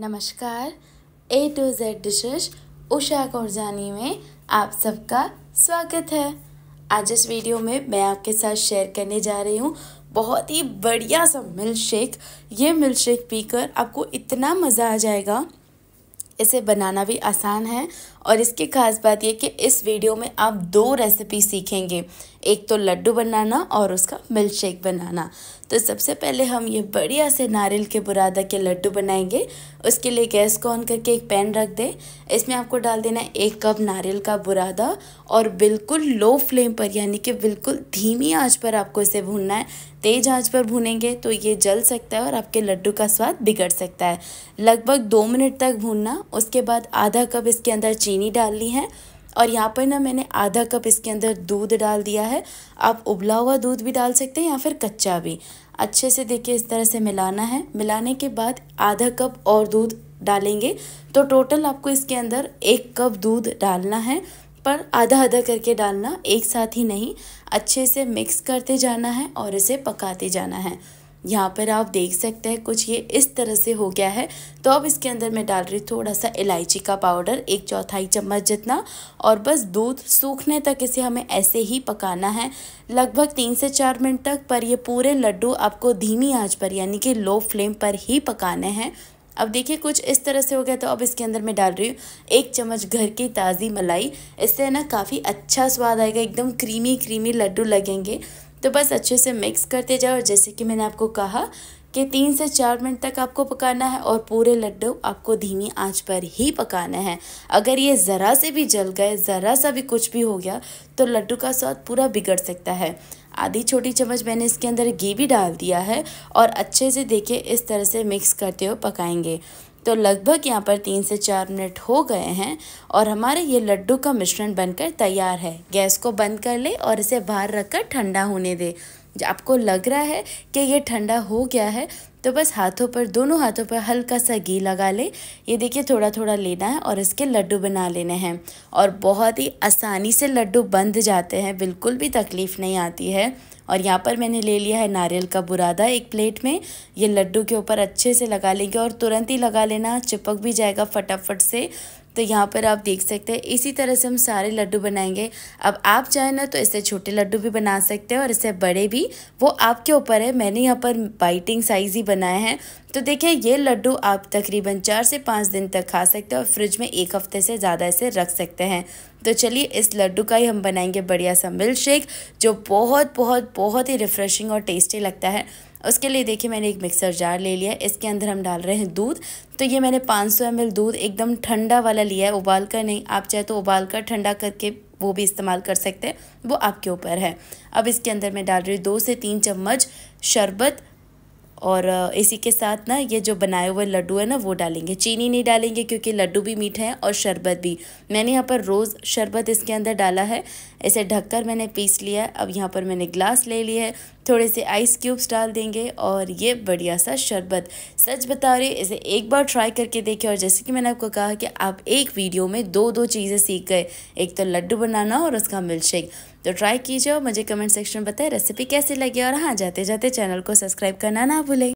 नमस्कार A to Z dishes Usha Kaurjani में आप सबका स्वागत है आज इस वीडियो में मैं आपके साथ शेयर करने जा रही हूँ बहुत ही बढ़िया सा मिल्क शेक ये मिल्क शेक पीकर आपको इतना मज़ा आ जाएगा इसे बनाना भी आसान है और इसकी खास बात यह कि इस वीडियो में आप दो रेसिपी सीखेंगे एक तो लड्डू बनाना और उसका मिल्क शेक बनाना तो सबसे पहले हम ये बढ़िया से नारियल के बुरादा के लड्डू बनाएंगे उसके लिए गैस को ऑन करके एक पैन रख दें इसमें आपको डाल देना है एक कप नारियल का बुरादा और बिल्कुल लो फ्लेम पर यानी कि बिल्कुल धीमी आंच पर आपको इसे भूनना है तेज़ आंच पर भूनेंगे तो ये जल सकता है और आपके लड्डू का स्वाद बिगड़ सकता है लगभग दो मिनट तक भूनना उसके बाद आधा कप इसके अंदर चीनी चीनी डाल ली है और यहाँ पर ना मैंने आधा कप इसके अंदर दूध डाल दिया है आप उबला हुआ दूध भी डाल सकते हैं या फिर कच्चा भी अच्छे से देखिए इस तरह से मिलाना है मिलाने के बाद आधा कप और दूध डालेंगे तो टोटल आपको इसके अंदर एक कप दूध डालना है पर आधा आधा करके डालना एक साथ ही नहीं अच्छे से मिक्स करते जाना है और इसे पकाते जाना है यहाँ पर आप देख सकते हैं कुछ ये इस तरह से हो गया है तो अब इसके अंदर मैं डाल रही थोड़ा सा इलायची का पाउडर एक चौथाई चम्मच जितना और बस दूध सूखने तक इसे हमें ऐसे ही पकाना है लगभग तीन से चार मिनट तक पर ये पूरे लड्डू आपको धीमी आंच पर यानी कि लो फ्लेम पर ही पकाने हैं अब देखिए कुछ इस तरह से हो गया तो अब इसके अंदर मैं डाल रही हूँ एक चम्मच घर की ताज़ी मलाई इससे ना काफ़ी अच्छा स्वाद आएगा एकदम क्रीमी क्रीमी लड्डू लगेंगे तो बस अच्छे से मिक्स करते जाओ जैसे कि मैंने आपको कहा कि तीन से चार मिनट तक आपको पकाना है और पूरे लड्डू आपको धीमी आंच पर ही पकाना है अगर ये ज़रा से भी जल गए ज़रा सा भी कुछ भी हो गया तो लड्डू का स्वाद पूरा बिगड़ सकता है आधी छोटी चम्मच मैंने इसके अंदर घी भी डाल दिया है और अच्छे से देखिए इस तरह से मिक्स करते हुए पकाएंगे तो लगभग यहाँ पर तीन से चार मिनट हो गए हैं और हमारे ये लड्डू का मिश्रण बनकर तैयार है गैस को बंद कर ले और इसे बाहर रखकर ठंडा होने दे आपको लग रहा है कि ये ठंडा हो गया है तो बस हाथों पर दोनों हाथों पर हल्का सा घी लगा ले ये देखिए थोड़ा थोड़ा लेना है और इसके लड्डू बना लेने हैं और बहुत ही आसानी से लड्डू बंध जाते हैं बिल्कुल भी तकलीफ़ नहीं आती है और यहाँ पर मैंने ले लिया है नारियल का बुरादा एक प्लेट में ये लड्डू के ऊपर अच्छे से लगा लेंगे और तुरंत ही लगा लेना चिपक भी जाएगा फटाफट से तो यहाँ पर आप देख सकते हैं इसी तरह से हम सारे लड्डू बनाएंगे अब आप चाहें ना तो इससे छोटे लड्डू भी बना सकते हैं और इससे बड़े भी वो आपके ऊपर है मैंने यहाँ पर बाइटिंग साइज़ ही बनाए हैं तो देखिए ये लड्डू आप तकरीबन चार से पाँच दिन तक खा सकते हैं और फ्रिज में एक हफ्ते से ज़्यादा इसे रख सकते हैं तो चलिए इस लड्डू का ही हम बनाएंगे बढ़िया सा मिल्क शेक जो बहुत बहुत बहुत ही रिफ़्रेशिंग और टेस्टी लगता है उसके लिए देखिए मैंने एक मिक्सर जार ले लिया इसके अंदर हम डाल रहे हैं दूध तो ये मैंने 500 सौ दूध एकदम ठंडा वाला लिया है उबाल कर नहीं आप चाहे तो उबाल कर ठंडा करके वो भी इस्तेमाल कर सकते हैं वो आपके ऊपर है अब इसके अंदर मैं डाल रही हूँ दो से तीन चम्मच शरबत और इसी के साथ ना ये जो बनाए हुए लड्डू है ना वो डालेंगे चीनी नहीं डालेंगे क्योंकि लड्डू भी मीठे हैं और शरबत भी मैंने यहाँ पर रोज़ शरबत इसके अंदर डाला है इसे ढककर मैंने पीस लिया है अब यहाँ पर मैंने ग्लास ले लिया है थोड़े से आइस क्यूब्स डाल देंगे और ये बढ़िया सा शरबत सच बता रही इसे एक बार ट्राई करके देखें और जैसे कि मैंने आपको कहा कि आप एक वीडियो में दो दो चीज़ें सीख गए एक तो लड्डू बनाना और उसका मिल्क शेक तो ट्राई कीजिए और मुझे कमेंट सेक्शन में बताएं रेसिपी कैसी लगी और हाँ जाते जाते चैनल को सब्सक्राइब करना ना भूलें